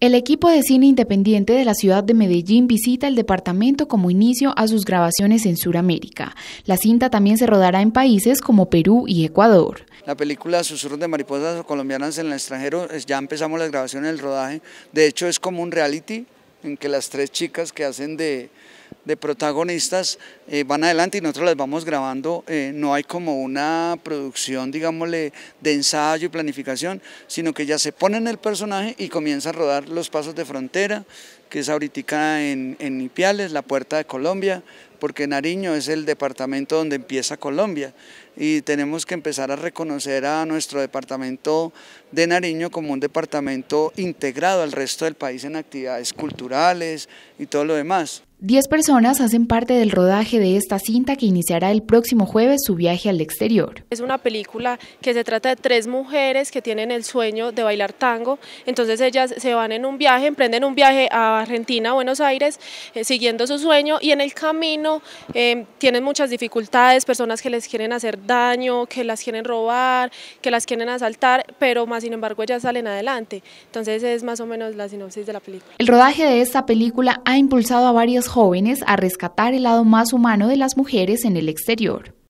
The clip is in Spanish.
El equipo de cine independiente de la ciudad de Medellín visita el departamento como inicio a sus grabaciones en Sudamérica. La cinta también se rodará en países como Perú y Ecuador. La película Susurros de Mariposas Colombianas en el extranjero, ya empezamos las grabaciones del rodaje. De hecho, es como un reality en que las tres chicas que hacen de, de protagonistas eh, van adelante y nosotros las vamos grabando. Eh, no hay como una producción, digámosle, de ensayo y planificación, sino que ya se pone en el personaje y comienza a rodar los pasos de frontera, que es ahorita en, en Ipiales, la puerta de Colombia, porque Nariño es el departamento donde empieza Colombia y tenemos que empezar a reconocer a nuestro departamento de Nariño como un departamento integrado al resto del país en actividades culturales y todo lo demás. Diez personas hacen parte del rodaje de esta cinta que iniciará el próximo jueves su viaje al exterior. Es una película que se trata de tres mujeres que tienen el sueño de bailar tango, entonces ellas se van en un viaje, emprenden un viaje a Argentina, a Buenos Aires, eh, siguiendo su sueño y en el camino eh, tienen muchas dificultades, personas que les quieren hacer daño, que las quieren robar, que las quieren asaltar, pero más sin embargo ellas salen adelante. Entonces es más o menos la sinopsis de la película. El rodaje de esta película ha impulsado a varios jóvenes a rescatar el lado más humano de las mujeres en el exterior.